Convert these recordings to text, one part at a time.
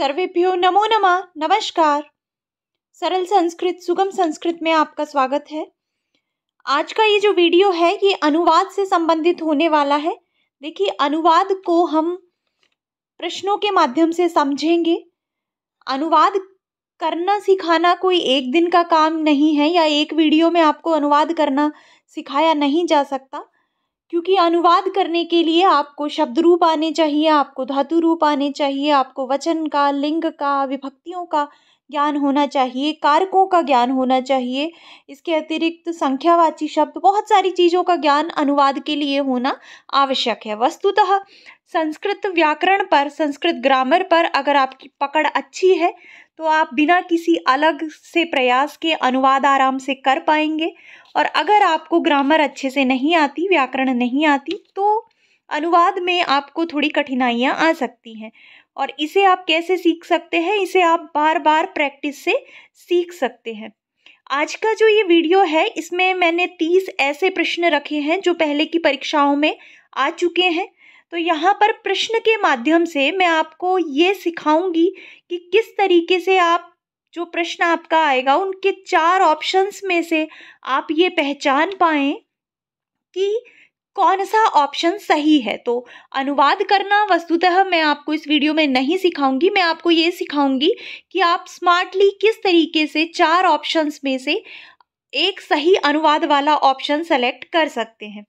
सर्वेभ्यो नमो नमा नमस्कार सरल संस्कृत सुगम संस्कृत में आपका स्वागत है आज का ये जो वीडियो है ये अनुवाद से संबंधित होने वाला है देखिए अनुवाद को हम प्रश्नों के माध्यम से समझेंगे अनुवाद करना सिखाना कोई एक दिन का काम नहीं है या एक वीडियो में आपको अनुवाद करना सिखाया नहीं जा सकता क्योंकि अनुवाद करने के लिए आपको शब्द रूप आने चाहिए आपको धातु रूप आने चाहिए आपको वचन का लिंग का विभक्तियों का ज्ञान होना चाहिए कारकों का ज्ञान होना चाहिए इसके अतिरिक्त संख्यावाची शब्द बहुत सारी चीज़ों का ज्ञान अनुवाद के लिए होना आवश्यक है वस्तुतः संस्कृत व्याकरण पर संस्कृत ग्रामर पर अगर आपकी पकड़ अच्छी है तो आप बिना किसी अलग से प्रयास के अनुवाद आराम से कर पाएंगे और अगर आपको ग्रामर अच्छे से नहीं आती व्याकरण नहीं आती तो अनुवाद में आपको थोड़ी कठिनाइयाँ आ सकती हैं और इसे आप कैसे सीख सकते हैं इसे आप बार बार प्रैक्टिस से सीख सकते हैं आज का जो ये वीडियो है इसमें मैंने तीस ऐसे प्रश्न रखे हैं जो पहले की परीक्षाओं में आ चुके हैं तो यहाँ पर प्रश्न के माध्यम से मैं आपको ये सिखाऊंगी कि किस तरीके से आप जो प्रश्न आपका आएगा उनके चार ऑप्शंस में से आप ये पहचान पाए कि कौन सा ऑप्शन सही है तो अनुवाद करना वस्तुतः मैं आपको इस वीडियो में नहीं सिखाऊंगी मैं आपको ये सिखाऊंगी कि आप स्मार्टली किस तरीके से चार ऑप्शंस में से एक सही अनुवाद वाला ऑप्शन सेलेक्ट कर सकते हैं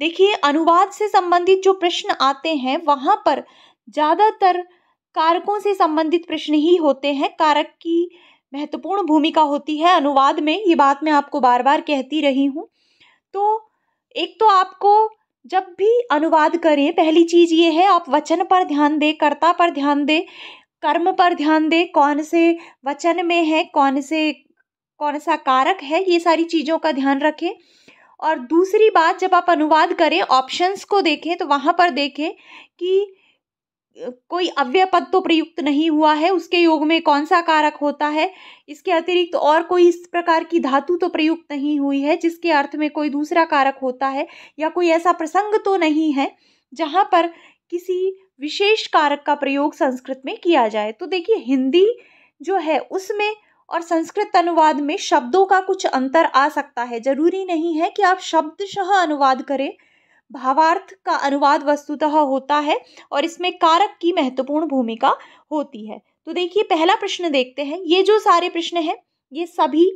देखिए अनुवाद से संबंधित जो प्रश्न आते हैं वहाँ पर ज़्यादातर कारकों से संबंधित प्रश्न ही होते हैं कारक की महत्वपूर्ण भूमिका होती है अनुवाद में ये बात मैं आपको बार बार कहती रही हूँ तो एक तो आपको जब भी अनुवाद करें पहली चीज़ ये है आप वचन पर ध्यान दें कर्ता पर ध्यान दें कर्म पर ध्यान दें कौन से वचन में है कौन से कौन सा कारक है ये सारी चीज़ों का ध्यान रखें और दूसरी बात जब आप अनुवाद करें ऑप्शंस को देखें तो वहाँ पर देखें कि कोई अव्यय पद तो प्रयुक्त नहीं हुआ है उसके योग में कौन सा कारक होता है इसके अतिरिक्त तो और कोई इस प्रकार की धातु तो प्रयुक्त नहीं हुई है जिसके अर्थ में कोई दूसरा कारक होता है या कोई ऐसा प्रसंग तो नहीं है जहाँ पर किसी विशेष कारक का प्रयोग संस्कृत में किया जाए तो देखिए हिंदी जो है उसमें और संस्कृत अनुवाद में शब्दों का कुछ अंतर आ सकता है जरूरी नहीं है कि आप शब्दशः अनुवाद करें भावार्थ का अनुवाद वस्तुतः होता है और इसमें कारक की महत्वपूर्ण भूमिका होती है तो देखिए पहला प्रश्न देखते हैं ये जो सारे प्रश्न हैं ये सभी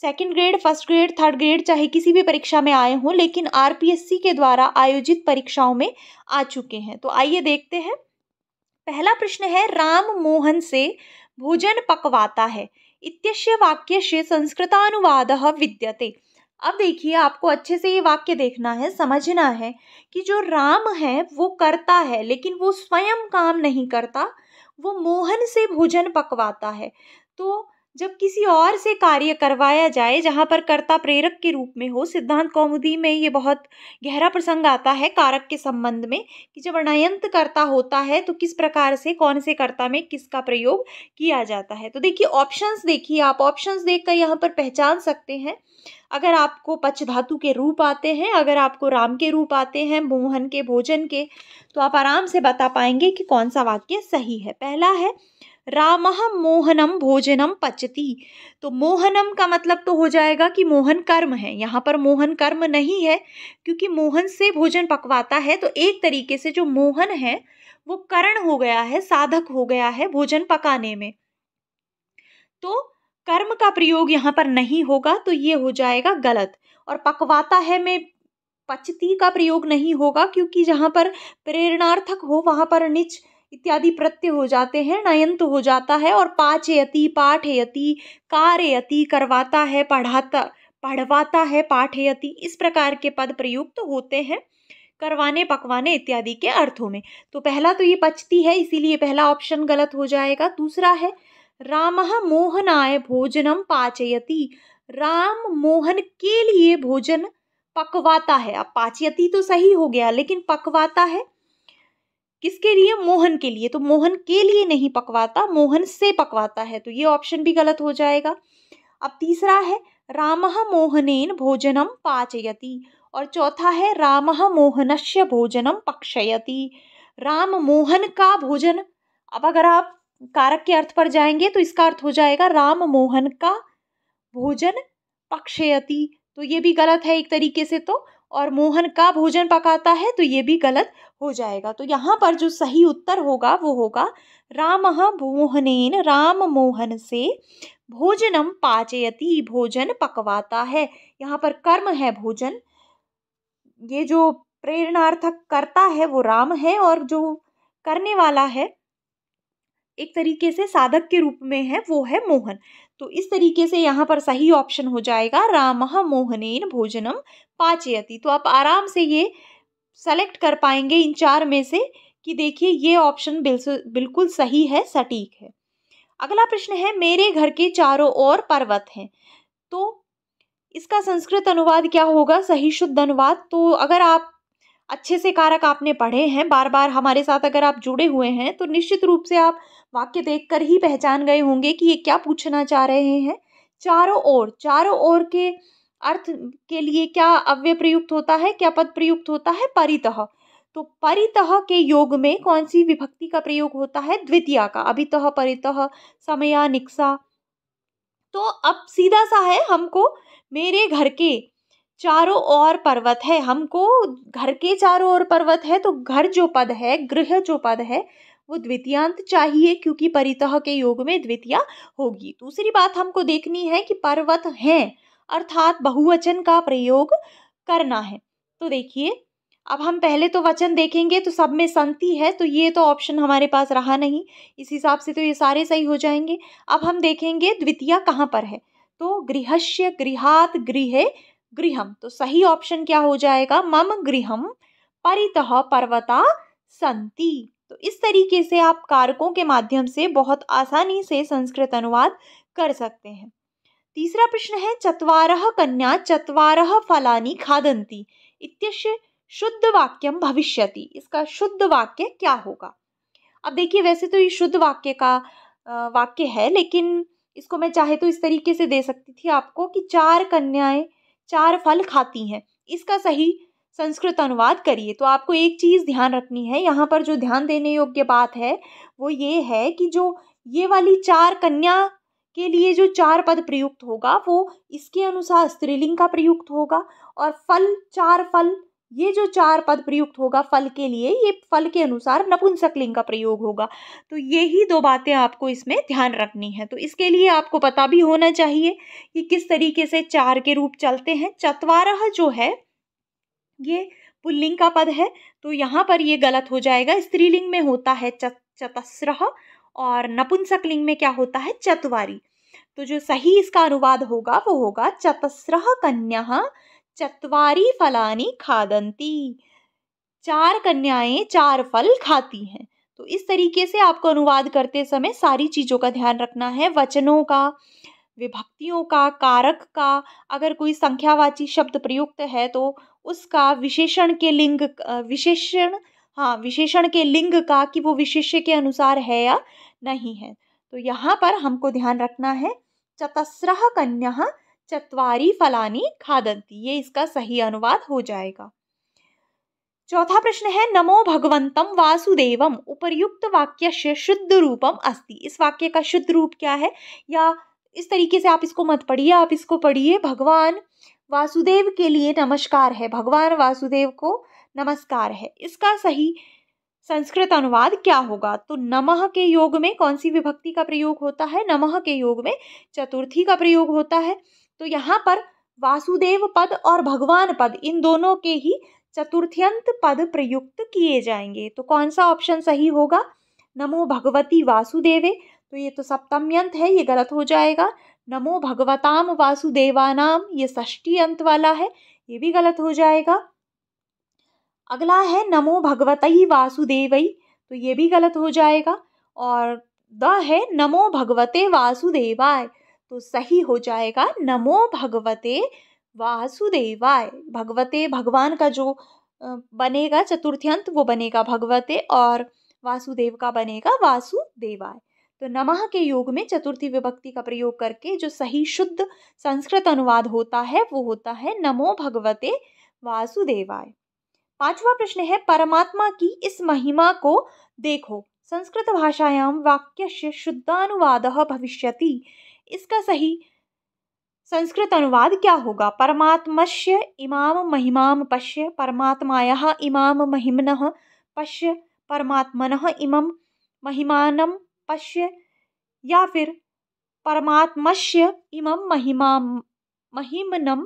second grade first grade third grade चाहे किसी भी परीक्षा में आए हों लेकिन आरपीएससी के द्वारा आयोजित परीक्षाओं में आ चुके हैं तो आइए देखते हैं पहला प्रश्न है राम मोहन से भोजन पकवाता है इत्यस्य वाक्य से संस्कृतानुवाद विद्यते अब देखिए आपको अच्छे से ये वाक्य देखना है समझना है कि जो राम है वो करता है लेकिन वो स्वयं काम नहीं करता वो मोहन से भोजन पकवाता है तो जब किसी और से कार्य करवाया जाए जहाँ पर कर्ता प्रेरक के रूप में हो सिद्धांत कौमुदी में ये बहुत गहरा प्रसंग आता है कारक के संबंध में कि जब अणयंत कर्ता होता है तो किस प्रकार से कौन से कर्ता में किसका प्रयोग किया जाता है तो देखिए ऑप्शंस देखिए आप ऑप्शंस देखकर यहाँ पर पहचान सकते हैं अगर आपको पच धातु के रूप आते हैं अगर आपको राम के रूप आते हैं मोहन के भोजन के तो आप आराम से बता पाएंगे कि कौन सा वाक्य सही है पहला है राम मोहनम भोजनम पचती तो मोहनम का मतलब तो हो जाएगा कि मोहन कर्म है यहाँ पर मोहन कर्म नहीं है क्योंकि मोहन से भोजन पकवाता है तो एक तरीके से जो मोहन है वो करण हो गया है साधक हो गया है भोजन पकाने में तो कर्म का प्रयोग यहाँ पर नहीं होगा तो ये हो जाएगा गलत और पकवाता है में पचती का प्रयोग नहीं होगा क्योंकि जहाँ पर प्रेरणार्थक हो वहाँ पर निच इत्यादि प्रत्यय हो जाते हैं नयंत हो जाता है और पाचयति पाठयति कारयति करवाता है पढ़ाता पढ़वाता है पाठयति इस प्रकार के पद प्रयुक्त तो होते हैं करवाने पकवाने इत्यादि के अर्थों में तो पहला तो ये पचती है इसीलिए पहला ऑप्शन गलत हो जाएगा दूसरा है राम मोहनाय भोजनम पाचयति राम मोहन के लिए भोजन पकवाता है अब पाचयति तो सही हो गया लेकिन पकवाता है किसके लिए मोहन के लिए तो मोहन के लिए नहीं पकवाता मोहन से पकवाता है तो ये ऑप्शन भी गलत हो जाएगा अब तीसरा है राम मोहनेन भोजनम पाचयति और चौथा है राम मोहनस्य भोजनम पक्षयति राम मोहन का भोजन अब अगर आप कारक के अर्थ पर जाएंगे तो इसका अर्थ हो जाएगा राम मोहन का भोजन पक्षयति तो ये भी गलत है एक तरीके से तो और मोहन का भोजन पकाता है तो ये भी गलत हो जाएगा तो यहाँ पर जो सही उत्तर होगा वो होगा राम मोहनेन राम मोहन से भोजनम पाचयति भोजन पकवाता है यहाँ पर कर्म है भोजन ये जो प्रेरणार्थक करता है वो राम है और जो करने वाला है एक तरीके से साधक के रूप में है वो है मोहन तो इस तरीके से यहाँ पर सही ऑप्शन हो जाएगा राम मोहनेन भोजनम पाचयति तो आप आराम से ये सेलेक्ट कर पाएंगे इन चार में से कि देखिए ये ऑप्शन बिल्कुल सही है सटीक है अगला प्रश्न है मेरे घर के चारों ओर पर्वत हैं तो इसका संस्कृत अनुवाद क्या होगा सही शुद्ध अनुवाद तो अगर आप अच्छे से कारक आपने पढ़े हैं बार बार हमारे साथ अगर आप जुड़े हुए हैं तो निश्चित रूप से आप वाक्य देखकर ही पहचान गए होंगे कि ये क्या पूछना चाह रहे हैं चारों ओर चारों ओर के अर्थ के लिए क्या अव्यय प्रयुक्त होता है क्या पद प्रयुक्त होता है परितह तो परितह के योग में कौन सी विभक्ति का प्रयोग होता है द्वितीया का अभितः परितह समया निक्सा तो अब सीधा सा है हमको मेरे घर के चारों ओर पर्वत है हमको घर के चारों ओर पर्वत है तो घर जो पद है गृह जो पद है वो द्वितीयांत चाहिए क्योंकि परितह के योग में द्वितीय होगी दूसरी बात हमको देखनी है कि पर्वत हैं अर्थात बहुवचन का प्रयोग करना है तो देखिए अब हम पहले तो वचन देखेंगे तो सब में संति है तो ये तो ऑप्शन हमारे पास रहा नहीं इस हिसाब से तो ये सारे सही हो जाएंगे अब हम देखेंगे द्वितीय कहाँ पर है तो गृहस्य गृहात गृह गृहम तो सही ऑप्शन क्या हो जाएगा मम गृहम परितः पर्वता संति तो इस तरीके से आप कारकों के माध्यम से बहुत आसानी से संस्कृत अनुवाद कर सकते हैं तीसरा प्रश्न है चतवारह कन्या चतवारह फलानी खादंती इत्यस्य शुद्ध वाक्यम भविष्यति इसका शुद्ध वाक्य क्या होगा अब देखिए वैसे तो ये शुद्ध वाक्य का वाक्य है लेकिन इसको मैं चाहे तो इस तरीके से दे सकती थी आपको कि चार कन्याएं चार फल खाती हैं इसका सही संस्कृत अनुवाद करिए तो आपको एक चीज़ ध्यान रखनी है यहाँ पर जो ध्यान देने योग्य बात है वो ये है कि जो ये वाली चार कन्या के लिए जो चार पद प्रयुक्त होगा वो इसके अनुसार स्त्रीलिंग का प्रयुक्त होगा और फल चार फल ये जो चार पद प्रयुक्त होगा फल के लिए ये फल के अनुसार नपुंसक लिंग का प्रयोग होगा तो ये ही दो बातें आपको इसमें ध्यान रखनी है तो इसके लिए आपको पता भी होना चाहिए कि किस तरीके से चार के रूप चलते हैं चतवारह जो है ये पुल्लिंग का पद है तो यहाँ पर ये गलत हो जाएगा स्त्रीलिंग में होता है चतस्रह और नपुंसकलिंग में क्या होता है चतवारी तो जो सही इसका अनुवाद होगा वो होगा चतस्रह कन्या चतवारी फलानी खादंती चार कन्याएं चार फल खाती हैं तो इस तरीके से आपको अनुवाद करते समय सारी चीज़ों का ध्यान रखना है वचनों का विभक्तियों का कारक का अगर कोई संख्यावाची शब्द प्रयुक्त है तो उसका विशेषण के लिंग विशेषण हाँ विशेषण के लिंग का कि वो विशेष्य के अनुसार है या नहीं है तो यहाँ पर हमको ध्यान रखना है चतस्रह कन्या चतवारी फलानी खादंती ये इसका सही अनुवाद हो जाएगा चौथा प्रश्न है नमो भगवंतम वासुदेवम उपर्युक्त वाक्य से शुद्ध रूपम अस्ति इस वाक्य का शुद्ध रूप क्या है या इस तरीके से आप इसको मत पढ़िए आप इसको पढ़िए भगवान वासुदेव के लिए नमस्कार है भगवान वासुदेव को नमस्कार है इसका सही संस्कृत अनुवाद क्या होगा तो नमः के योग में कौन सी विभक्ति का प्रयोग होता है नमः के योग में चतुर्थी का प्रयोग होता है तो यहाँ पर वासुदेव पद और भगवान पद इन दोनों के ही चतुर्थ्यंत पद प्रयुक्त किए जाएंगे तो कौन सा ऑप्शन सही होगा नमो भगवती वासुदेवे तो ये तो सप्तम्यंत है ये गलत हो जाएगा नमो भगवताम वासुदेवानाम ये षष्ठी अंत वाला है ये भी गलत हो जाएगा अगला है नमो भगवत वासुदेवई तो ये भी गलत हो जाएगा और द है नमो भगवते वासुदेवाय तो सही हो जाएगा नमो भगवते वासुदेवाय भगवते भगवान का जो बनेगा चतुर्थ्यंत वो बनेगा भगवते और वासुदेव का बनेगा वासुदेवाय तो नमः के योग में चतुर्थी विभक्ति का प्रयोग करके जो सही शुद्ध संस्कृत अनुवाद होता है वो होता है नमो भगवते वासुदेवाय पांचवा प्रश्न है परमात्मा की इस महिमा को देखो संस्कृत भाषायाम वाक्य से शुद्धानुवाद भविष्य इसका सही संस्कृत अनुवाद क्या होगा परमात्मस्य इमाम महिमाम पश्य परमात्माया इमाम महिमन पश्य परमात्मन इमं महिमानं पश्य या फिर परमात्मश्य इमम महिमा महिमनम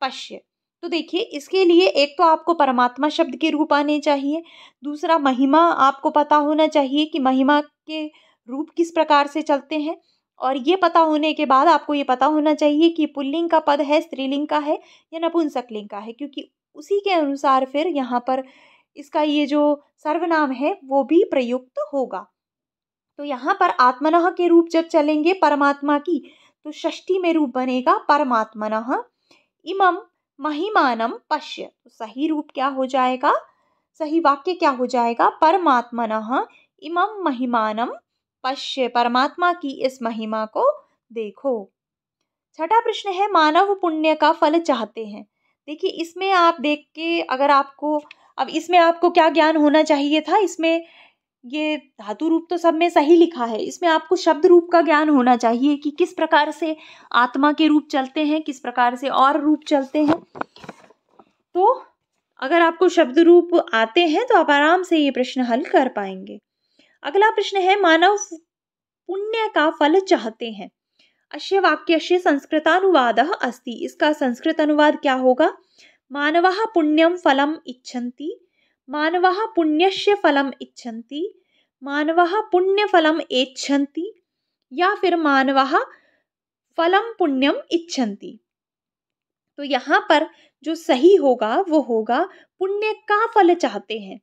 पश्य तो देखिए इसके लिए एक तो आपको परमात्मा शब्द के रूप आने चाहिए दूसरा महिमा आपको पता होना चाहिए कि महिमा के रूप किस प्रकार से चलते हैं और ये पता होने के बाद आपको ये पता होना चाहिए कि पुल्लिंग का पद है स्त्रीलिंग का है या नपुंसकलिंग का है क्योंकि उसी के अनुसार फिर यहाँ पर इसका ये जो सर्वनाम है वो भी प्रयुक्त होगा तो यहाँ पर आत्मनः के रूप जब चलेंगे परमात्मा की तो षष्ठी में रूप बनेगा परमात्मन इमम महिमानम पश्य तो सही रूप क्या हो जाएगा सही वाक्य क्या हो जाएगा परमात्मन इमम महिमानम पश्य परमात्मा की इस महिमा को देखो छठा प्रश्न है मानव पुण्य का फल चाहते हैं देखिए इसमें आप देख के अगर आपको अब इसमें आपको क्या ज्ञान होना चाहिए था इसमें ये धातु रूप तो सब में सही लिखा है इसमें आपको शब्द रूप का ज्ञान होना चाहिए कि किस प्रकार से आत्मा के रूप चलते हैं किस प्रकार से और रूप चलते हैं तो अगर आपको शब्द रूप आते हैं तो आप आराम से ये प्रश्न हल कर पाएंगे अगला प्रश्न है मानव पुण्य का फल चाहते हैं अश्य वाक्य से संस्कृतानुवाद अस्ति इसका संस्कृत अनुवाद क्या होगा मानव पुण्यम फलम इच्छन्ति मानवाः फलम फलम् इच्छन्ति पुण्य फलम एच्छन्ति या फिर मानवा फलम पुण्यम इच्छन्ति तो यहाँ पर जो सही होगा वो होगा पुण्य का फल चाहते हैं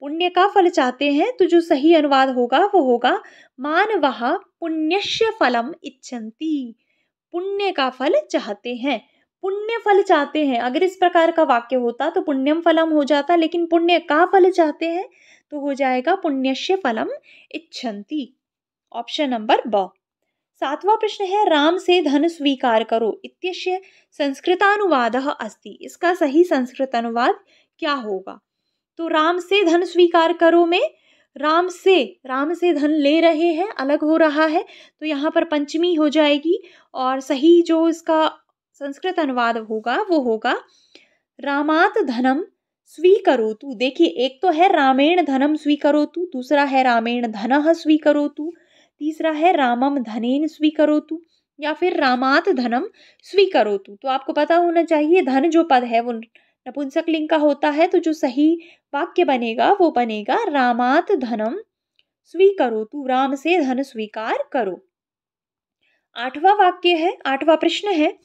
पुण्य का फल चाहते हैं तो जो सही अनुवाद होगा वो होगा मानव पुण्यस्य फलम इच्छन्ति पुण्य का फल चाहते हैं पुण्य फल चाहते हैं अगर इस प्रकार का वाक्य होता तो पुण्यम फलम हो जाता लेकिन पुण्य का फल चाहते हैं तो हो जाएगा पुण्यश्य फलम इच्छन्ति ऑप्शन नंबर ब सातवां प्रश्न है राम से धन स्वीकार करो इत्यस्य संस्कृतानुवाद अस्ति इसका सही संस्कृत अनुवाद क्या होगा तो राम से धन स्वीकार करो में राम से राम से धन ले रहे हैं अलग हो रहा है तो यहाँ पर पंचमी हो जाएगी और सही जो इसका संस्कृत अनुवाद होगा वो होगा रामात धनम तू देखिए एक तो है रामेण धनम तू दूसरा है रामेण धन तू तीसरा है रामम धनेन तू या फिर रामात धनम तू तो आपको पता होना चाहिए धन जो पद है वो नपुंसक लिंग का होता है तो जो सही वाक्य बनेगा वो बनेगा रामात धनम स्वीकरो तू राम से धन स्वीकार करो आठवां वाक्य है आठवां प्रश्न है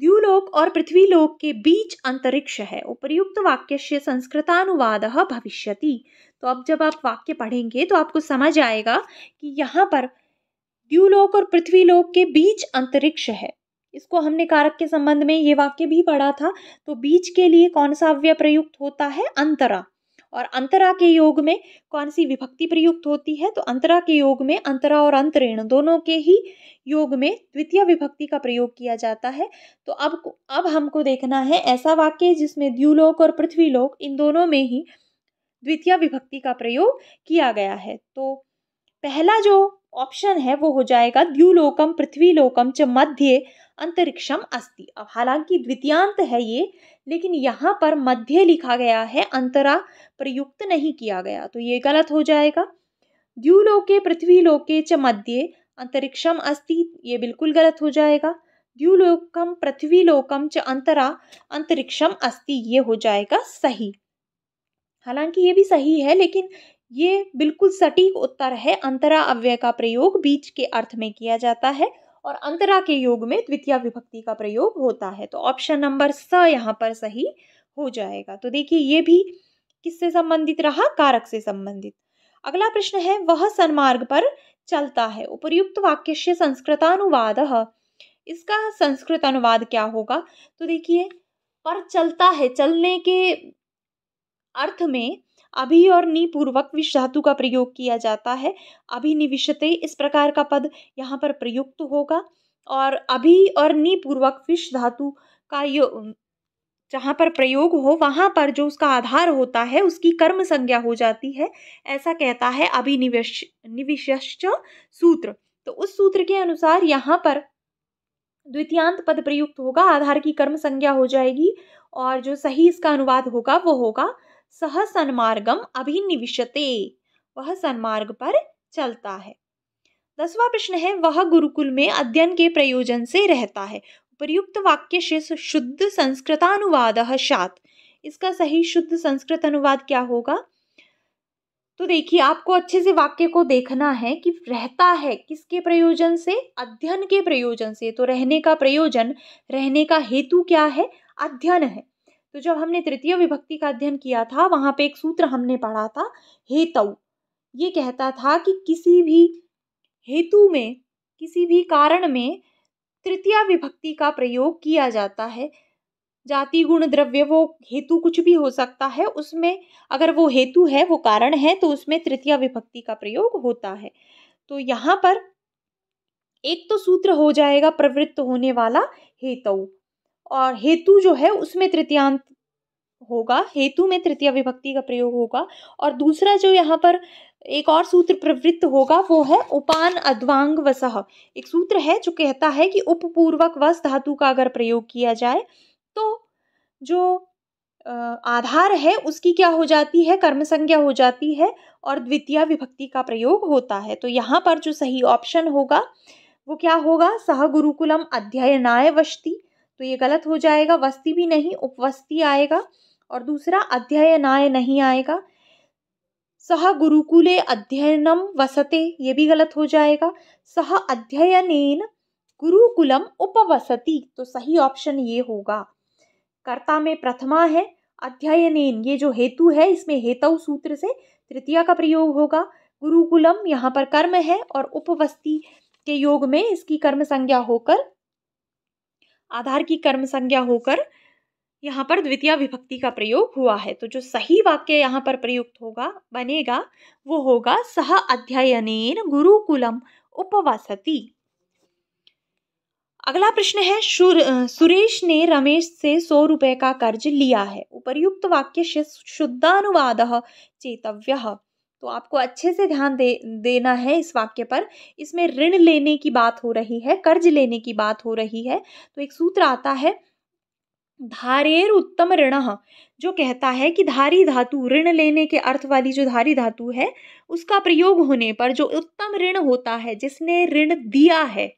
द्यूलोक और पृथ्वीलोक के बीच अंतरिक्ष है उपर्युक्त वाक्य से संस्कृतानुवाद भविष्य तो अब जब आप वाक्य पढ़ेंगे तो आपको समझ आएगा कि यहाँ पर द्यूलोक और पृथ्वीलोक के बीच अंतरिक्ष है इसको हमने कारक के संबंध में ये वाक्य भी पढ़ा था तो बीच के लिए कौन सा अव्यय प्रयुक्त होता है अंतरा और अंतरा के योग में कौन सी विभक्ति प्रयुक्त होती है तो अंतरा के योग में अंतरा और अंतरेण दोनों के ही योग में द्वितीय विभक्ति का प्रयोग किया जाता है तो अब अब हमको देखना है ऐसा वाक्य जिसमें द्यूलोक और पृथ्वीलोक इन दोनों में ही द्वितीय विभक्ति का प्रयोग किया गया है तो पहला जो ऑप्शन है वो हो जाएगा द्यूलोकम पृथ्वीलोकम च मध्य अंतरिक्षम अस्ति अब हालांकि द्वितीयांत है ये लेकिन यहाँ पर मध्य लिखा गया है अंतरा प्रयुक्त नहीं किया गया तो ये गलत हो जाएगा द्यूलोके पृथ्वीलोके च मध्य अंतरिक्षम अस्ति ये बिल्कुल गलत हो जाएगा द्यूलोकम पृथ्वीलोकम च अंतरा अंतरिक्षम अस्ति ये हो जाएगा सही हालांकि ये भी सही है लेकिन ये बिल्कुल सटीक उत्तर है अंतरा अव्यय का प्रयोग बीच के अर्थ में किया जाता है और अंतरा के योग में द्वितीय विभक्ति का प्रयोग होता है तो ऑप्शन नंबर स यहाँ पर सही हो जाएगा तो देखिए ये भी किससे संबंधित रहा कारक से संबंधित अगला प्रश्न है वह सन्मार्ग पर चलता है उपयुक्त वाक्य से संस्कृतानुवाद इसका संस्कृत अनुवाद क्या होगा तो देखिए पर चलता है चलने के अर्थ में अभि और नि पूर्वक विष धातु का प्रयोग किया जाता है अभिनिविशते इस प्रकार का पद यहाँ पर प्रयुक्त होगा और अभि और नि पूर्वक विष धातु का यो जहाँ पर प्रयोग हो वहाँ पर जो उसका आधार होता है उसकी कर्म संज्ञा हो जाती है ऐसा कहता है अभिनिवेश निविश्च सूत्र तो उस सूत्र के अनुसार यहाँ पर द्वितीयांत पद प्रयुक्त होगा आधार की कर्म संज्ञा हो जाएगी और जो सही इसका अनुवाद होगा वो होगा सह सन्मार्गम अभिनिविशते वह सन्मार्ग पर चलता है दसवां प्रश्न है वह गुरुकुल में अध्ययन के प्रयोजन से रहता है उपर्युक्त वाक्य से शुद्ध संस्कृतानुवाद शात इसका सही शुद्ध संस्कृत अनुवाद क्या होगा तो देखिए आपको अच्छे से वाक्य को देखना है कि रहता है किसके प्रयोजन से अध्ययन के प्रयोजन से तो रहने का प्रयोजन रहने का हेतु क्या है अध्ययन है तो जब हमने तृतीय विभक्ति का अध्ययन किया था वहां पे एक सूत्र हमने पढ़ा था हेतु ये कहता था कि किसी भी हेतु में किसी भी कारण में तृतीय विभक्ति का प्रयोग किया जाता है जाति गुण द्रव्य वो हेतु कुछ भी हो सकता है उसमें अगर वो हेतु है वो कारण है तो उसमें तृतीय विभक्ति का प्रयोग होता है तो यहाँ पर एक तो सूत्र हो जाएगा प्रवृत्त होने वाला हेतु और हेतु जो है उसमें तृतीयांत होगा हेतु में तृतीय विभक्ति का प्रयोग होगा और दूसरा जो यहाँ पर एक और सूत्र प्रवृत्त होगा वो है उपान अद्वांग वसह एक सूत्र है जो कहता है कि उपपूर्वक वस धातु का अगर प्रयोग किया जाए तो जो आधार है उसकी क्या हो जाती है कर्म संज्ञा हो जाती है और द्वितीय विभक्ति का प्रयोग होता है तो यहाँ पर जो सही ऑप्शन होगा वो क्या होगा सह गुरुकुलम अध्ययनाय वश्ती तो ये गलत हो जाएगा वस्ती भी नहीं उपवस्ती आएगा और दूसरा अध्ययनाय नहीं आएगा सह गुरुकुले अध्ययनम वसते ये भी गलत हो जाएगा सह अध्ययनेन गुरुकुलम उपवसति तो सही ऑप्शन ये होगा कर्ता में प्रथमा है अध्ययनेन ये जो हेतु है इसमें हेतु सूत्र से तृतीया का प्रयोग होगा गुरुकुलम यहाँ पर कर्म है और उपवस्ती के योग में इसकी कर्म संज्ञा होकर आधार की कर्म संज्ञा होकर यहाँ पर द्वितीय विभक्ति का प्रयोग हुआ है तो जो सही वाक्य यहाँ पर प्रयुक्त होगा बनेगा वो होगा सह अध्ययन गुरुकुलम उपवासती अगला प्रश्न है सुरेश ने रमेश से सौ रुपए का कर्ज लिया है उपर्युक्त वाक्य से शुद्धानुवाद चेतव्य तो आपको अच्छे से ध्यान दे देना है इस वाक्य पर इसमें ऋण लेने की बात हो रही है कर्ज लेने की बात हो रही है तो एक सूत्र आता है धारेर उत्तम ऋण जो कहता है कि धारी धातु ऋण लेने के अर्थ वाली जो धारी धातु है उसका प्रयोग होने पर जो उत्तम ऋण होता है जिसने ऋण दिया है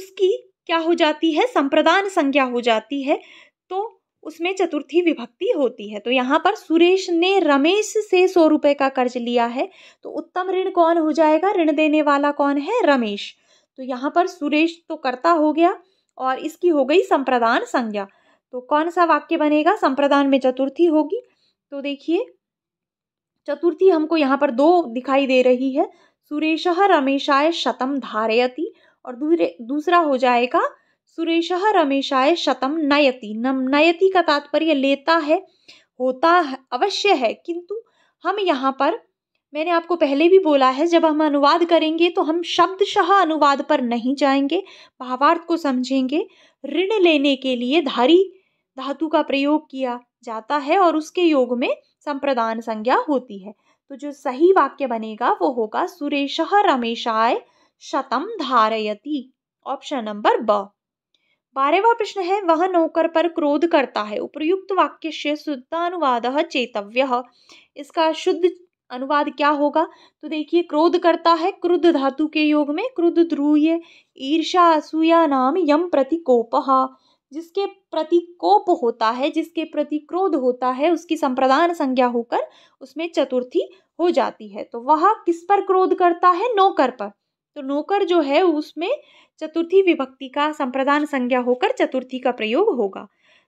उसकी क्या हो जाती है संप्रदान संज्ञा हो जाती है तो उसमें चतुर्थी विभक्ति होती है तो यहाँ पर सुरेश ने रमेश से सौ रुपये का कर्ज लिया है तो उत्तम ऋण कौन हो जाएगा ऋण देने वाला कौन है रमेश तो यहाँ पर सुरेश तो कर्ता हो गया और इसकी हो गई संप्रदान संज्ञा तो कौन सा वाक्य बनेगा संप्रदान में चतुर्थी होगी तो देखिए चतुर्थी हमको यहाँ पर दो दिखाई दे रही है सुरेश रमेशाय शतम धारयति और दूसरे दूसरा हो जाएगा सुरेश रमेशाय शतम नयति नम नयति का तात्पर्य लेता है होता है अवश्य है किंतु हम यहाँ पर मैंने आपको पहले भी बोला है जब हम अनुवाद करेंगे तो हम शब्दशः अनुवाद पर नहीं जाएंगे भावार्थ को समझेंगे ऋण लेने के लिए धारी धातु का प्रयोग किया जाता है और उसके योग में संप्रदान संज्ञा होती है तो जो सही वाक्य बनेगा वो होगा सुरेश रमेशाय शतम धारयति ऑप्शन नंबर ब बारहवा प्रश्न है वह नौकर पर क्रोध करता है उपयुक्त वाक्य से शुद्धानुवाद चेतव्य इसका शुद्ध अनुवाद क्या होगा तो देखिए क्रोध करता है क्रुद्ध धातु के योग में क्रुद्ध ध्रुव ईर्षा असूया नाम यम प्रतिकोप जिसके प्रति कोप होता है जिसके प्रति क्रोध होता है उसकी संप्रदान संज्ञा होकर उसमें चतुर्थी हो जाती है तो वह किस पर क्रोध करता है नौकर पर तो नौकर जो है उसमें चतुर्थी विभक्ति का संप्रदान संज्ञा होकर चतुर्थी का प्रयोग होगा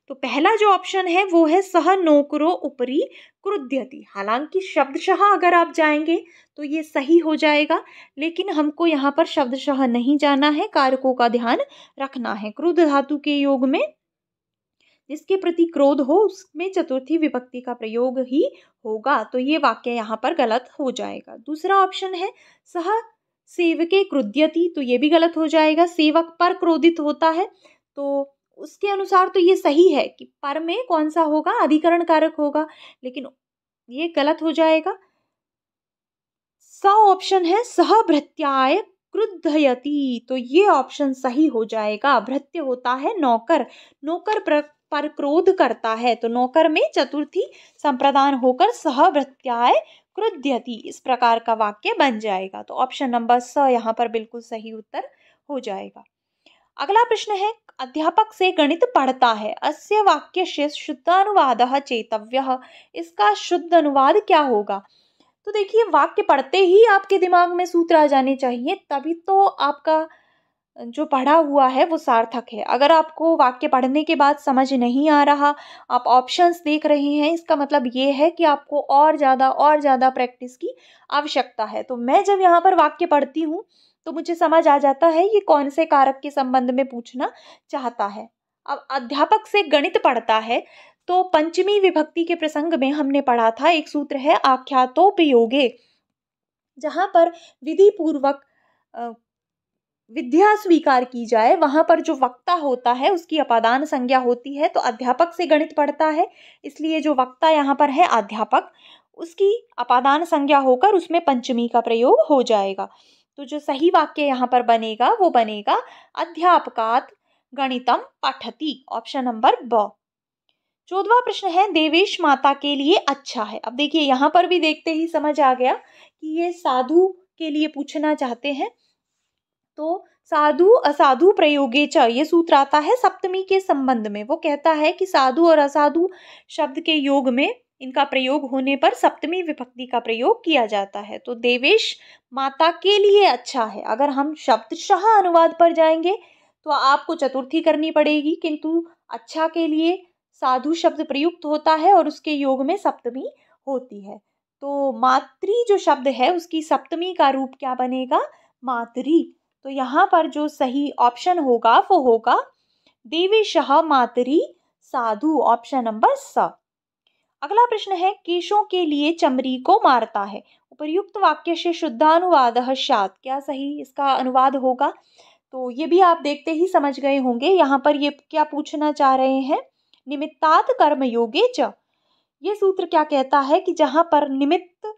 तो पहला जो ऑप्शन है वो है सह नौकरो उपरी क्रुद्यति हालांकि शब्दशः अगर आप जाएंगे तो ये सही हो जाएगा लेकिन हमको यहाँ पर शब्दशः नहीं जाना है कारकों का ध्यान रखना है क्रुद्ध धातु के योग में जिसके प्रति क्रोध हो उसमें चतुर्थी विभक्ति का प्रयोग ही होगा तो ये वाक्य यहाँ पर गलत हो जाएगा दूसरा ऑप्शन है सह सेवके क्रुद्यति तो ये भी गलत हो जाएगा सेवक पर क्रोधित होता है तो उसके अनुसार तो ये सही है कि पर में कौन सा होगा अधिकरण कारक होगा लेकिन ये गलत हो जाएगा स ऑप्शन है सह भ्रत्याय क्रुद्धयति तो ये ऑप्शन सही हो जाएगा भ्रत्य होता है नौकर नौकर प्र पर क्रोध करता है तो नौकर में चतुर्थी संप्रदान होकर सह भ्रत्याय क्रुद्यति इस प्रकार का वाक्य बन जाएगा तो ऑप्शन नंबर स यहाँ पर बिल्कुल सही उत्तर हो जाएगा अगला प्रश्न है अध्यापक से गणित पढ़ता है अस्य वाक्य से शुद्ध अनुवाद चेतव्य इसका शुद्ध अनुवाद क्या होगा तो देखिए वाक्य पढ़ते ही आपके दिमाग में सूत्र आ जाने चाहिए तभी तो आपका जो पढ़ा हुआ है वो सार्थक है अगर आपको वाक्य पढ़ने के बाद समझ नहीं आ रहा आप ऑप्शंस देख रहे हैं इसका मतलब ये है कि आपको और ज़्यादा और ज़्यादा प्रैक्टिस की आवश्यकता है तो मैं जब यहाँ पर वाक्य पढ़ती हूँ तो मुझे समझ आ जाता है ये कौन से कारक के संबंध में पूछना चाहता है अब अध्यापक से गणित पढ़ता है तो पंचमी विभक्ति के प्रसंग में हमने पढ़ा था एक सूत्र है आख्यातोपयोगे जहाँ पर विधि पूर्वक विद्या स्वीकार की जाए वहाँ पर जो वक्ता होता है उसकी अपादान संज्ञा होती है तो अध्यापक से गणित पढ़ता है इसलिए जो वक्ता यहाँ पर है अध्यापक उसकी अपादान संज्ञा होकर उसमें पंचमी का प्रयोग हो जाएगा तो जो सही वाक्य यहाँ पर बनेगा वो बनेगा अध्यापकात गणितम पाठती ऑप्शन नंबर ब चौदवा प्रश्न है देवेश माता के लिए अच्छा है अब देखिए यहाँ पर भी देखते ही समझ आ गया कि ये साधु के लिए पूछना चाहते हैं तो साधु असाधु प्रयोगे च ये सूत्र आता है सप्तमी के संबंध में वो कहता है कि साधु और असाधु शब्द के योग में इनका प्रयोग होने पर सप्तमी विभक्ति का प्रयोग किया जाता है तो देवेश माता के लिए अच्छा है अगर हम शब्दशाह अनुवाद पर जाएंगे तो आपको चतुर्थी करनी पड़ेगी किंतु अच्छा के लिए साधु शब्द प्रयुक्त होता है और उसके योग में सप्तमी होती है तो मातृ जो शब्द है उसकी सप्तमी का रूप क्या बनेगा मातृ तो यहाँ पर जो सही ऑप्शन होगा वो होगा देवी शाह मातरी साधु ऑप्शन नंबर स अगला प्रश्न है केशों के लिए चमरी को मारता है उपर्युक्त वाक्य से शुद्धानुवाद शात क्या सही इसका अनुवाद होगा तो ये भी आप देखते ही समझ गए होंगे यहाँ पर ये क्या पूछना चाह रहे हैं निमित्तात कर्म योगे च ये सूत्र क्या कहता है कि जहाँ पर निमित्त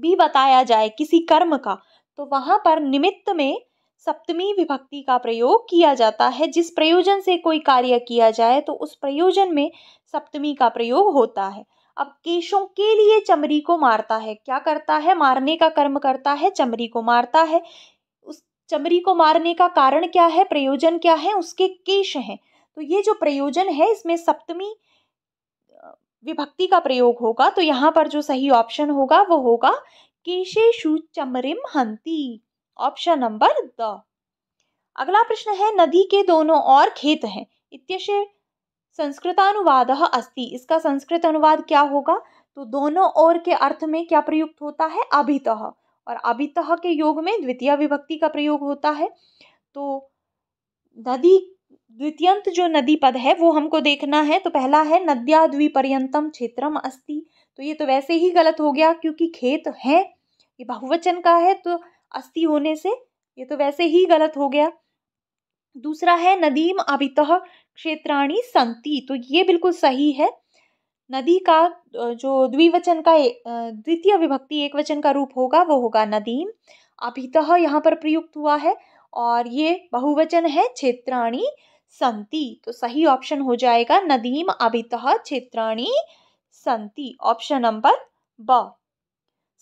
भी बताया जाए किसी कर्म का तो वहां पर निमित्त में सप्तमी विभक्ति का प्रयोग किया जाता है जिस प्रयोजन से कोई कार्य किया जाए तो उस प्रयोजन में सप्तमी का प्रयोग होता है अब केशों के लिए चमरी को मारता है क्या करता है मारने का कर्म करता है चमरी को मारता है उस चमरी को मारने का कारण क्या है प्रयोजन क्या है उसके केश हैं तो ये जो प्रयोजन है इसमें सप्तमी विभक्ति का प्रयोग होगा तो यहाँ पर जो सही ऑप्शन होगा वो होगा केशेशु चमरिम हंती ऑप्शन नंबर द अगला प्रश्न है नदी के दोनों ओर खेत हैं इत्यश संस्कृतानुवाद अस्ति इसका संस्कृत अनुवाद क्या होगा तो दोनों ओर के अर्थ में क्या प्रयुक्त होता है अभित और अभित के योग में द्वितीय विभक्ति का प्रयोग होता है तो नदी द्वितीयंत जो नदी पद है वो हमको देखना है तो पहला है नद्या द्विपर्यंतम क्षेत्रम अस्ति तो ये तो वैसे ही गलत हो गया क्योंकि खेत है ये बहुवचन का है तो अस्थि होने से ये तो वैसे ही गलत हो गया दूसरा है नदीम अभित क्षेत्राणी संति तो ये बिल्कुल सही है नदी का जो द्विवचन का द्वितीय विभक्ति एक वचन का रूप होगा वो होगा नदीम अभित यहाँ पर प्रयुक्त हुआ है और ये बहुवचन है क्षेत्राणी संति तो सही ऑप्शन हो जाएगा नदीम अभित क्षेत्राणी संति ऑप्शन नंबर ब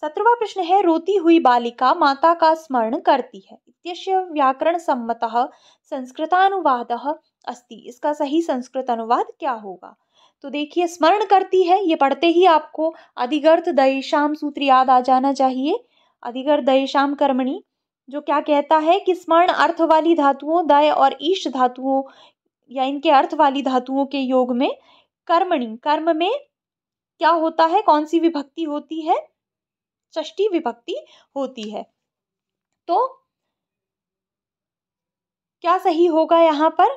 सत्रवा प्रश्न है रोती हुई बालिका माता का स्मरण करती है इत्यस्य व्याकरण सम्मत संस्कृतानुवाद अस्ति इसका सही संस्कृत अनुवाद क्या होगा तो देखिए स्मरण करती है ये पढ़ते ही आपको अधिगर्थ दयेशाम सूत्र याद आ जाना चाहिए अधिगर्थ दयेशाम कर्मणि जो क्या कहता है कि स्मरण अर्थ वाली धातुओं दय और ईष्ट धातुओं या इनके अर्थ वाली धातुओं के योग में कर्मणि कर्म में क्या होता है कौन सी विभक्ति होती है षष्टी विभक्ति होती है तो क्या सही होगा यहाँ पर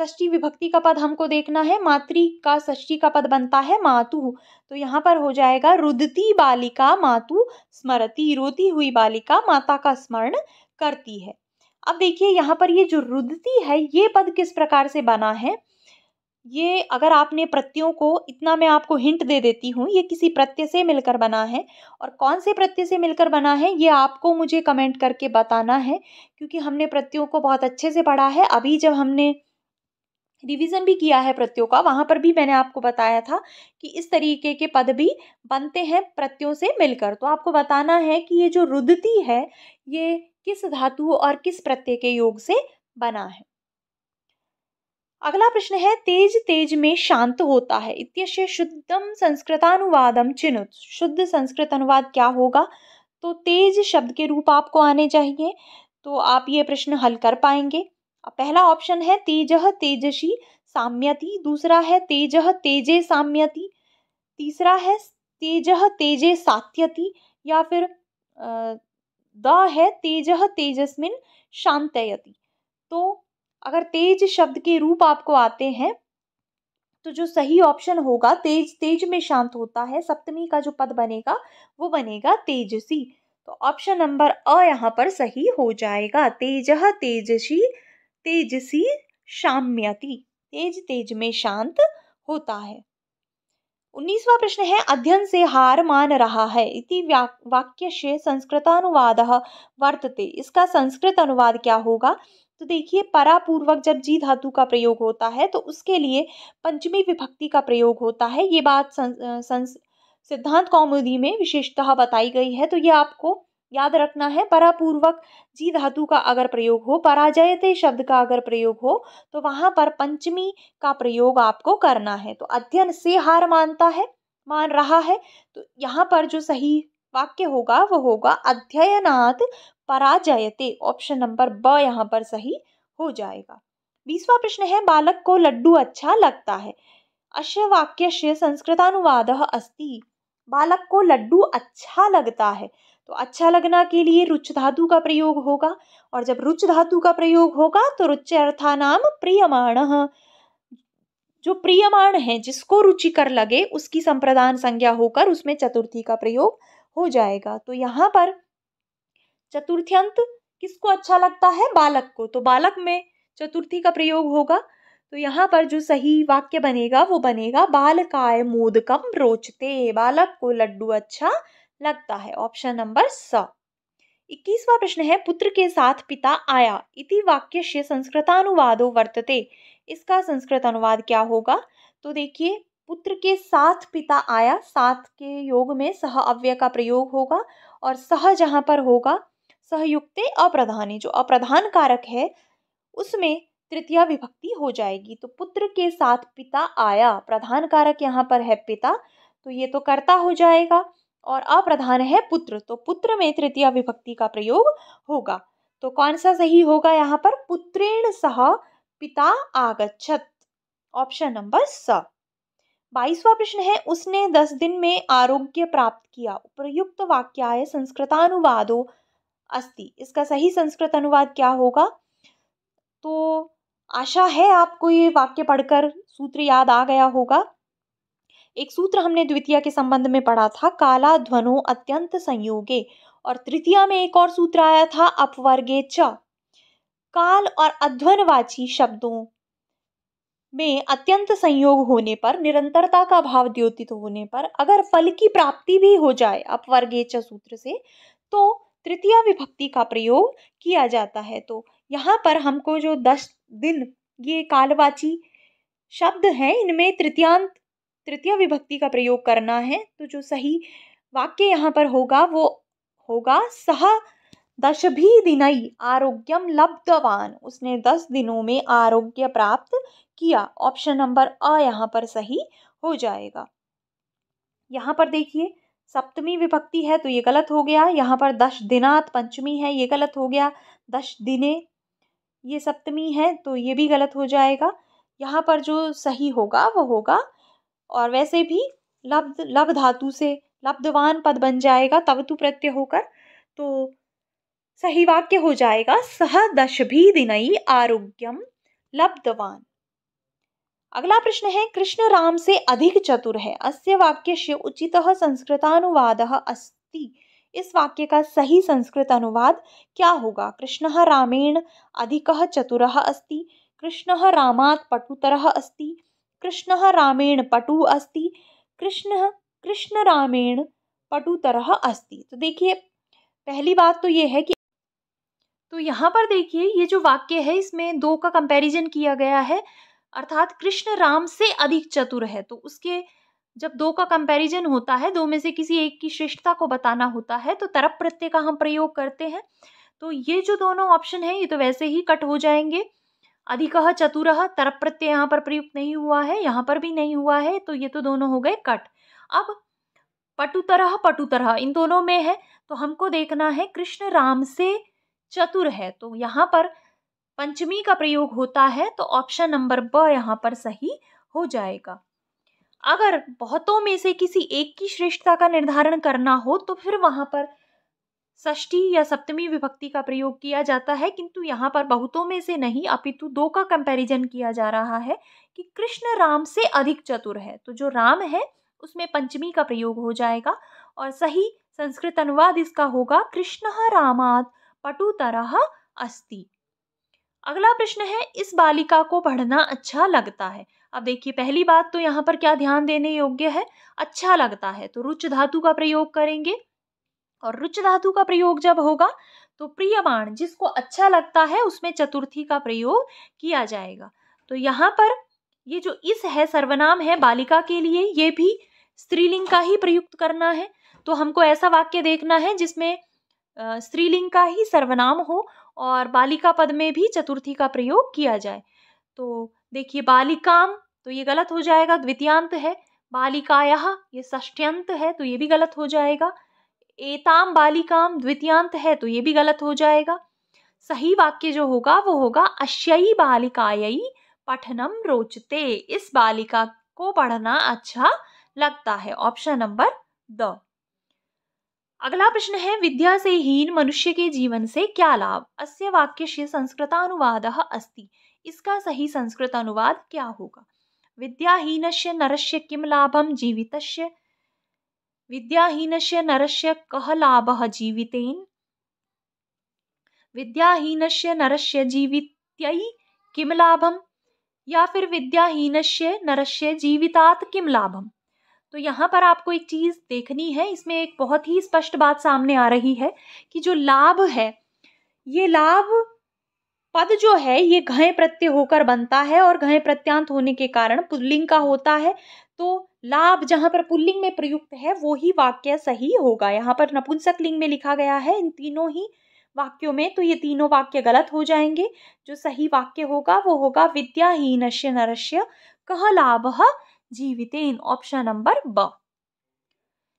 षष्टी विभक्ति का पद हमको देखना है मातृ का षष्टी का पद बनता है मातु तो यहाँ पर हो जाएगा रुदती बालिका मातु स्मरती रोती हुई बालिका माता का स्मरण करती है अब देखिए यहाँ पर ये जो रुदती है ये पद किस प्रकार से बना है ये अगर आपने प्रत्ययों को इतना मैं आपको हिंट दे देती हूँ ये किसी प्रत्यय से मिलकर बना है और कौन से प्रत्यय से मिलकर बना है ये आपको मुझे कमेंट करके बताना है क्योंकि हमने प्रत्ययों को बहुत अच्छे से पढ़ा है अभी जब हमने रिवीजन भी किया है प्रत्ययों का वहाँ पर भी मैंने आपको बताया था कि इस तरीके के पद भी बनते हैं प्रत्ययों से मिलकर तो आपको बताना है कि ये जो रुदती है ये किस धातु और किस प्रत्यय के योग से बना है अगला प्रश्न है तेज तेज में शांत होता है इत्यस्य शुद्धम संस्कृतानुवादम चिन्हित शुद्ध संस्कृत अनुवाद क्या होगा तो तेज शब्द के रूप आपको आने चाहिए तो आप ये प्रश्न हल कर पाएंगे पहला ऑप्शन है तेज तेजसी साम्यति दूसरा है तेज तेजे साम्यति तीसरा है तेज तेजे सात्यति या फिर द है तेज तेजस्मिन शांतयति तो अगर तेज शब्द के रूप आपको आते हैं तो जो सही ऑप्शन होगा तेज तेज में शांत होता है सप्तमी का जो पद बनेगा वो बनेगा तेजसी तो ऑप्शन नंबर अ यहाँ पर सही हो जाएगा तेज तेजसी तेजसी शाम्यति तेज तेज में शांत होता है उन्नीसवा प्रश्न है अध्ययन से हार मान रहा है इति वाक्य से संस्कृतानुवाद वर्तते इसका संस्कृत अनुवाद क्या होगा तो देखिए परापूर्वक जब जी धातु का प्रयोग होता है तो उसके लिए पंचमी विभक्ति का प्रयोग होता है ये बात संस, सिद्धांत कौमुदी में विशेषतः बताई गई है तो ये आपको याद रखना है परापूर्वक जी धातु का अगर प्रयोग हो पराजयते शब्द का अगर प्रयोग हो तो वहाँ पर पंचमी का प्रयोग आपको करना है तो अध्ययन से हार मानता है मान रहा है तो यहाँ पर जो सही वाक्य होगा वो होगा अध्ययनात् पराजयते ऑप्शन नंबर ब यहाँ पर सही हो जाएगा बीसवा प्रश्न है बालक को लड्डू अच्छा लगता है अश्य वाक्य संस्कृतानुवाद अस्ति बालक को लड्डू अच्छा लगता है तो अच्छा लगना के लिए रुच धातु का प्रयोग होगा और जब रुच धातु का प्रयोग होगा तो रुच अर्थानाम प्रियमाण जो प्रियमाण है जिसको रुचिकर लगे उसकी संप्रदान संज्ञा होकर उसमें चतुर्थी का प्रयोग हो जाएगा तो यहाँ पर चतुर्थ्यंत किसको अच्छा लगता है बालक को तो बालक में चतुर्थी का प्रयोग होगा तो यहाँ पर जो सही वाक्य बनेगा वो बनेगा बालकाय मोदकम रोचते बालक को लड्डू अच्छा लगता है ऑप्शन नंबर स इक्कीसवा प्रश्न है पुत्र के साथ पिता आया इति वाक्य से संस्कृतानुवादो वर्तते इसका संस्कृत अनुवाद क्या होगा तो देखिए पुत्र के साथ पिता आया साथ के योग में सह अव्यय का प्रयोग होगा और सह जहाँ पर होगा सहयुक्त अप्रधान जो अप्रधान कारक है उसमें तृतीय विभक्ति हो जाएगी तो पुत्र के साथ पिता आया प्रधान कारक यहाँ पर है पिता तो ये तो कर्ता हो जाएगा और अप्रधान है पुत्र तो पुत्र में तृतीय विभक्ति का प्रयोग होगा तो कौन सा सही होगा यहाँ पर पुत्रेण सह पिता आगछत ऑप्शन नंबर स बाईसवा प्रश्न है उसने दस दिन में आरोग्य प्राप्त किया उपयुक्त वाक्याय संस्कृतानुवादो अस्ति इसका सही संस्कृत अनुवाद क्या होगा तो आशा है आपको ये वाक्य पढ़कर सूत्र याद आ गया होगा एक सूत्र हमने द्वितीय के संबंध में पढ़ा था काला ध्वनो अत्यंत संयोगे और तृतीय में एक और सूत्र आया था अपवर्गे च काल और अध्वनवाची शब्दों में अत्यंत संयोग होने पर निरंतरता का भाव द्योतित होने पर अगर फल की प्राप्ति भी हो जाए अपवर्गे च सूत्र से तो तृतीय विभक्ति का प्रयोग किया जाता है तो यहाँ पर हमको जो दस दिन ये कालवाची शब्द हैं इनमें तृतीयांत तृतीय विभक्ति का प्रयोग करना है तो जो सही वाक्य यहाँ पर होगा वो होगा सह दशभी दिनई आरोग्यम लब्धवान उसने दस दिनों में आरोग्य प्राप्त किया ऑप्शन नंबर अ यहाँ पर सही हो जाएगा यहाँ पर देखिए सप्तमी विभक्ति है तो ये गलत हो गया यहाँ पर दश दिनात पंचमी है ये गलत हो गया दश दिने ये सप्तमी है तो ये भी गलत हो जाएगा यहाँ पर जो सही होगा वो होगा और वैसे भी लब्ध लब धातु से लब्धवान पद बन जाएगा तवतु प्रत्यय होकर तो सही वाक्य हो जाएगा सह भी दिनई आरोग्यम लब्धवान अगला प्रश्न है कृष्ण राम से अधिक चतुर है अस्य वाक्य से उचित संस्कृतानुवाद अस्ति इस वाक्य का सही संस्कृत अनुवाद क्या होगा कृष्ण रामेण अधिक चतुर अस्ति कृष्ण रामात पटुतर अस्ति कृष्ण रामेण पटु अस्ति कृष्ण कृष्ण रामेण पटुतर अस्ति तो देखिए पहली बात तो ये है कि तो यहाँ पर देखिए ये जो वाक्य है इसमें दो का कंपैरिजन किया गया है अर्थात कृष्ण राम से अधिक चतुर है तो उसके जब दो का कंपैरिजन होता है दो में से किसी एक की श्रेष्ठता को बताना होता है तो तरप प्रत्यय का हम प्रयोग करते हैं तो ये जो दोनों ऑप्शन है ये तो वैसे ही कट हो जाएंगे अधिक चतुर तरप प्रत्यय यहाँ पर प्रयुक्त नहीं हुआ है यहाँ पर भी नहीं हुआ है तो ये तो दोनों हो गए कट अब पटुतरह पटुतरह इन दोनों में है तो हमको देखना है कृष्ण राम से चतुर है तो यहाँ पर पंचमी का प्रयोग होता है तो ऑप्शन नंबर ब यहाँ पर सही हो जाएगा अगर बहुतों में से किसी एक की श्रेष्ठता का निर्धारण करना हो तो फिर वहाँ पर ष्ठी या सप्तमी विभक्ति का प्रयोग किया जाता है किंतु यहाँ पर बहुतों में से नहीं अपितु दो का कंपैरिजन किया जा रहा है कि कृष्ण राम से अधिक चतुर है तो जो राम है उसमें पंचमी का प्रयोग हो जाएगा और सही संस्कृत अनुवाद इसका होगा कृष्ण पटु तरह अस्ति अगला प्रश्न है इस बालिका को पढ़ना अच्छा लगता है अब देखिए पहली बात तो यहाँ पर क्या ध्यान देने योग्य है अच्छा लगता है तो रुच धातु का प्रयोग करेंगे और रुच धातु का प्रयोग जब होगा तो प्रियमाण जिसको अच्छा लगता है उसमें चतुर्थी का प्रयोग किया जाएगा तो यहाँ पर ये जो इस है सर्वनाम है बालिका के लिए ये भी स्त्रीलिंग का ही प्रयुक्त करना है तो हमको ऐसा वाक्य देखना है जिसमें स्त्रीलिंग का ही सर्वनाम हो और बालिका पद में भी चतुर्थी का प्रयोग किया जाए तो देखिए बालिकाम तो ये गलत हो जाएगा द्वितीयांत है बालिकाया ये ष्ठ्यंत है तो ये भी गलत हो जाएगा एताम बालिकाम द्वितीयांत है तो ये भी गलत हो जाएगा सही वाक्य जो होगा वो होगा अश्यई बालिकायी पठनम रोचते इस बालिका को पढ़ना अच्छा लगता है ऑप्शन नंबर दो अगला प्रश्न है विद्या से हीन मनुष्य के जीवन से क्या लाभ अस्य वाक्य से अनुवाद अस्ति इसका सही संस्कृत अनुवाद क्या होगा से नरस्य किम लाभम जीवितस्य नर नरस्य कह लाभ जीवितेन विद्याहीनस्य नरस्य जीवित किम लाभम या फिर नर नरस्य जीवितात किम लाभम तो यहाँ पर आपको एक चीज़ देखनी है इसमें एक बहुत ही स्पष्ट बात सामने आ रही है कि जो लाभ है ये लाभ पद जो है ये घय प्रत्यय होकर बनता है और घय प्रत्यांत होने के कारण पुल्लिंग का होता है तो लाभ जहाँ पर पुल्लिंग में प्रयुक्त है वो ही वाक्य सही होगा यहाँ पर नपुंसक लिंग में लिखा गया है इन तीनों ही वाक्यों में तो ये तीनों वाक्य गलत हो जाएंगे जो सही वाक्य होगा वो होगा विद्याहीनश्य नरश्य कह लाभ जीवितेन ऑप्शन नंबर ब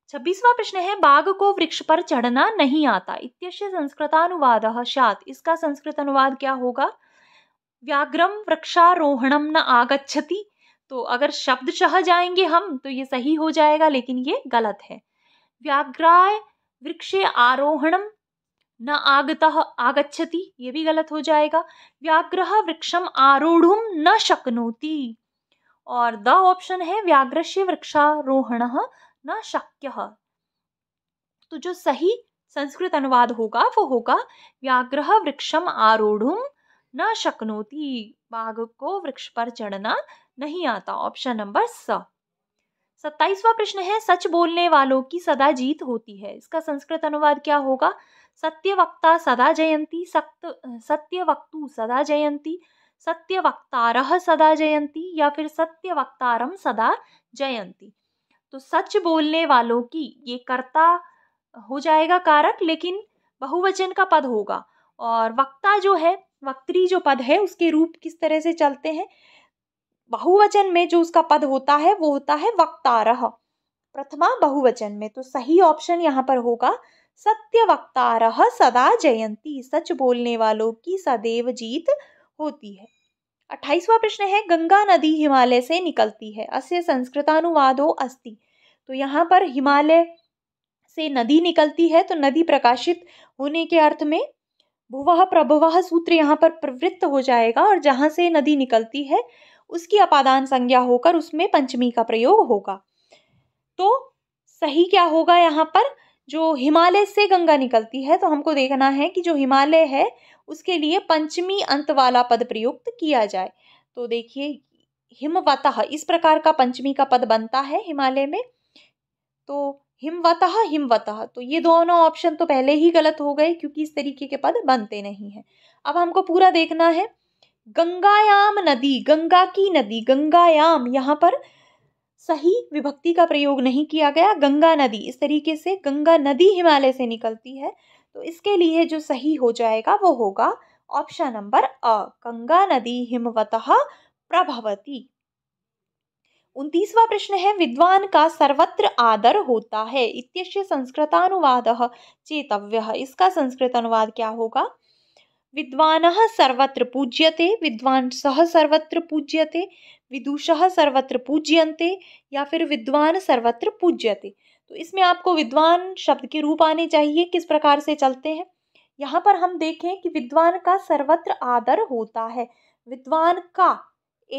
छब्बीसवा प्रश्न है बाघ को वृक्ष पर चढ़ना नहीं आता इत्यस्य संस्कृतानुवाद शात इसका संस्कृत अनुवाद क्या होगा व्याग्रम वृक्षारोहणम न आगच्छति तो अगर शब्द चह जाएंगे हम तो ये सही हो जाएगा लेकिन ये गलत है व्याघ्राय वृक्षे आरोहणम न आगत आगछति ये भी गलत हो जाएगा व्याघ्र वृक्षम आरूढ़ न शक्नोति और द ऑप्शन है व्याघ्रशी वृक्षारोहण न शक्य तो जो सही संस्कृत अनुवाद होगा वो होगा व्याघ्र वृक्षम आरूढ़ न शक्नोती बाघ को वृक्ष पर चढ़ना नहीं आता ऑप्शन नंबर स सत्ताईसवा प्रश्न है सच बोलने वालों की सदा जीत होती है इसका संस्कृत अनुवाद क्या होगा सत्य वक्ता सदा जयंती सत्य वक्तु सदा जयंती सत्य वक्तार सदा जयंती या फिर सत्य वक्तारम सदा जयंती तो सच बोलने वालों की ये कर्ता हो जाएगा कारक लेकिन बहुवचन का पद होगा और वक्ता जो है वक्त्री जो पद है उसके रूप किस तरह से चलते हैं बहुवचन में जो उसका पद होता है वो होता है वक्तारह प्रथमा बहुवचन में तो सही ऑप्शन यहाँ पर होगा सत्य वक्तारह सदा जयंती सच बोलने वालों की सदैव जीत होती है अट्ठाईसवा प्रश्न है गंगा नदी हिमालय से निकलती है अस्य संस्कृतानुवादो अस्ति तो यहाँ पर हिमालय से नदी निकलती है तो नदी प्रकाशित होने के अर्थ में भुवह प्रभवह सूत्र यहाँ पर प्रवृत्त हो जाएगा और जहाँ से नदी निकलती है उसकी अपादान संज्ञा होकर उसमें पंचमी का प्रयोग होगा तो सही क्या होगा यहाँ पर जो हिमालय से गंगा निकलती है तो हमको देखना है कि जो हिमालय है उसके लिए पंचमी अंत वाला पद प्रयुक्त किया जाए तो देखिए हिमवत इस प्रकार का पंचमी का पद बनता है हिमालय में तो हिमवतः हिमवतः तो ये दोनों ऑप्शन तो पहले ही गलत हो गए क्योंकि इस तरीके के पद बनते नहीं हैं अब हमको पूरा देखना है गंगायाम नदी गंगा की नदी गंगायाम यहाँ पर सही विभक्ति का प्रयोग नहीं किया गया गंगा नदी इस तरीके से गंगा नदी हिमालय से निकलती है तो इसके लिए जो सही हो जाएगा वो होगा ऑप्शन नंबर अ गंगा नदी हिमवत प्रभवती उन्तीसवा प्रश्न है विद्वान का सर्वत्र आदर होता है इत्यस्य संस्कृतानुवाद चेतव्य इसका संस्कृत अनुवाद क्या होगा विद्वान सर्वत्र पूज्यते विद्वान सह सर्वत्र पूज्यते विदुषः सर्वत्र पूज्यन्ते या फिर विद्वान सर्वत्र पूज्यते तो इसमें आपको विद्वान शब्द के रूप आने चाहिए किस प्रकार से चलते हैं यहाँ पर हम देखें कि विद्वान का सर्वत्र आदर होता है विद्वान का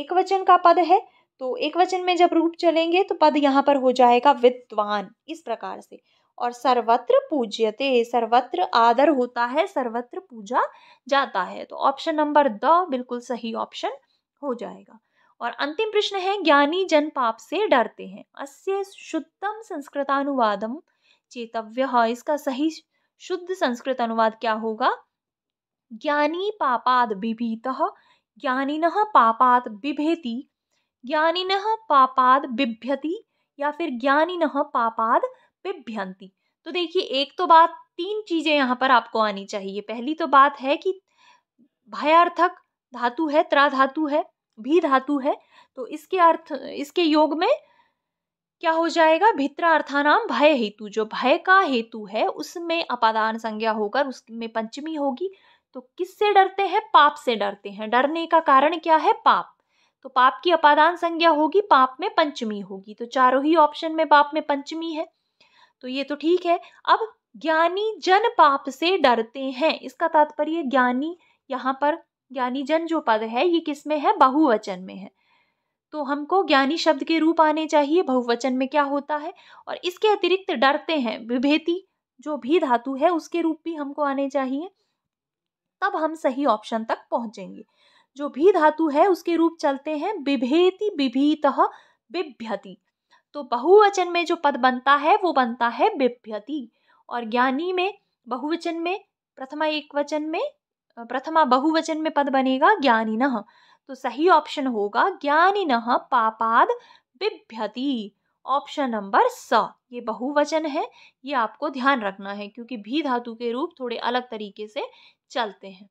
एक वचन का पद है तो एक वचन में जब रूप चलेंगे तो पद यहाँ पर हो जाएगा विद्वान इस प्रकार से और सर्वत्र पूज्यते सर्वत्र आदर होता है सर्वत्र पूजा जाता है तो ऑप्शन नंबर द बिल्कुल सही ऑप्शन हो जाएगा और अंतिम प्रश्न है ज्ञानी जन पाप से डरते हैं अस्य शुद्धम संस्कृत अनुवादम चेतव्य इसका सही शुद्ध संस्कृत अनुवाद क्या होगा ज्ञानी पापाद विभीत ज्ञानी पापाद विभेति ज्ञानी पापाद बिभ्यति या फिर ज्ञानी पापाद बिभ्यंती तो देखिए एक तो बात तीन चीज़ें यहाँ पर आपको आनी चाहिए पहली तो बात है कि भयार्थक धातु है त्रा धातु है भी धातु है तो इसके अर्थ इसके योग में क्या हो जाएगा भित्रा अर्थानाम भय हेतु जो भय का हेतु है उसमें अपादान संज्ञा होकर उसमें पंचमी होगी तो किससे डरते हैं पाप से डरते हैं डरने का कारण क्या है पाप तो पाप की अपादान संज्ञा होगी पाप में पंचमी होगी तो चारों ही ऑप्शन में पाप में पंचमी है तो ये तो ठीक है अब ज्ञानी जन पाप से डरते हैं इसका तात्पर्य ज्ञानी यहाँ पर ज्ञानी जन जो पद है ये किस में है बहुवचन में है तो हमको ज्ञानी शब्द के रूप आने चाहिए बहुवचन में क्या होता है और इसके अतिरिक्त डरते हैं विभेति जो भी धातु है उसके रूप भी हमको आने चाहिए तब हम सही ऑप्शन तक पहुंचेंगे जो भी धातु है उसके रूप चलते हैं विभेति विभीत बिभ्यति तो बहुवचन में जो पद बनता है वो बनता है बिभ्यति और ज्ञानी में बहुवचन में प्रथमा एक वचन में प्रथमा बहुवचन में पद बनेगा ज्ञानी तो सही ऑप्शन होगा ज्ञानी पापाद बिभ्यति ऑप्शन नंबर स ये बहुवचन है ये आपको ध्यान रखना है क्योंकि भी धातु के रूप थोड़े अलग तरीके से चलते हैं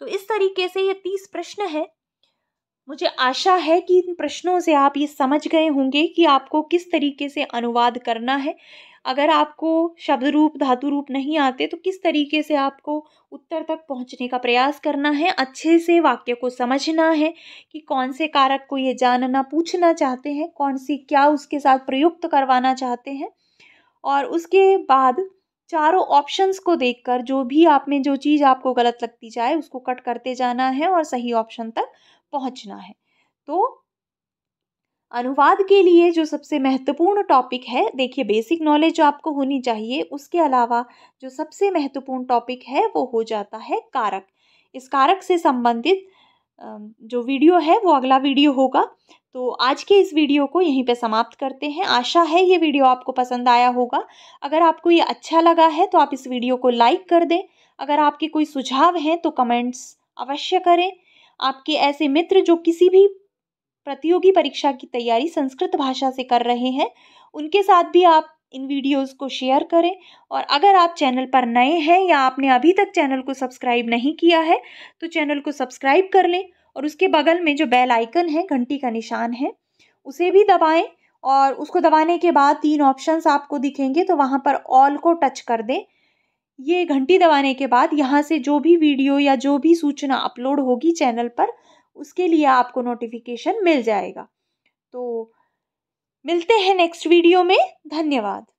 तो इस तरीके से ये तीस प्रश्न है मुझे आशा है कि इन प्रश्नों से आप ये समझ गए होंगे कि आपको किस तरीके से अनुवाद करना है अगर आपको शब्द रूप धातु रूप नहीं आते तो किस तरीके से आपको उत्तर तक पहुंचने का प्रयास करना है अच्छे से वाक्य को समझना है कि कौन से कारक को ये जानना पूछना चाहते हैं कौन सी क्या उसके साथ प्रयुक्त करवाना चाहते हैं और उसके बाद चारों ऑप्शंस को देखकर जो भी आप में जो चीज़ आपको गलत लगती जाए उसको कट करते जाना है और सही ऑप्शन तक पहुँचना है तो अनुवाद के लिए जो सबसे महत्वपूर्ण टॉपिक है देखिए बेसिक नॉलेज जो आपको होनी चाहिए उसके अलावा जो सबसे महत्वपूर्ण टॉपिक है वो हो जाता है कारक इस कारक से संबंधित जो वीडियो है वो अगला वीडियो होगा तो आज के इस वीडियो को यहीं पे समाप्त करते हैं आशा है ये वीडियो आपको पसंद आया होगा अगर आपको ये अच्छा लगा है तो आप इस वीडियो को लाइक कर दें अगर आपके कोई सुझाव हैं तो कमेंट्स अवश्य करें आपके ऐसे मित्र जो किसी भी प्रतियोगी परीक्षा की तैयारी संस्कृत भाषा से कर रहे हैं उनके साथ भी आप इन वीडियोस को शेयर करें और अगर आप चैनल पर नए हैं या आपने अभी तक चैनल को सब्सक्राइब नहीं किया है तो चैनल को सब्सक्राइब कर लें और उसके बगल में जो बेल आइकन है घंटी का निशान है उसे भी दबाएं और उसको दबाने के बाद तीन ऑप्शंस आपको दिखेंगे तो वहाँ पर ऑल को टच कर दें ये घंटी दबाने के बाद यहाँ से जो भी वीडियो या जो भी सूचना अपलोड होगी चैनल पर उसके लिए आपको नोटिफिकेशन मिल जाएगा तो मिलते हैं नेक्स्ट वीडियो में धन्यवाद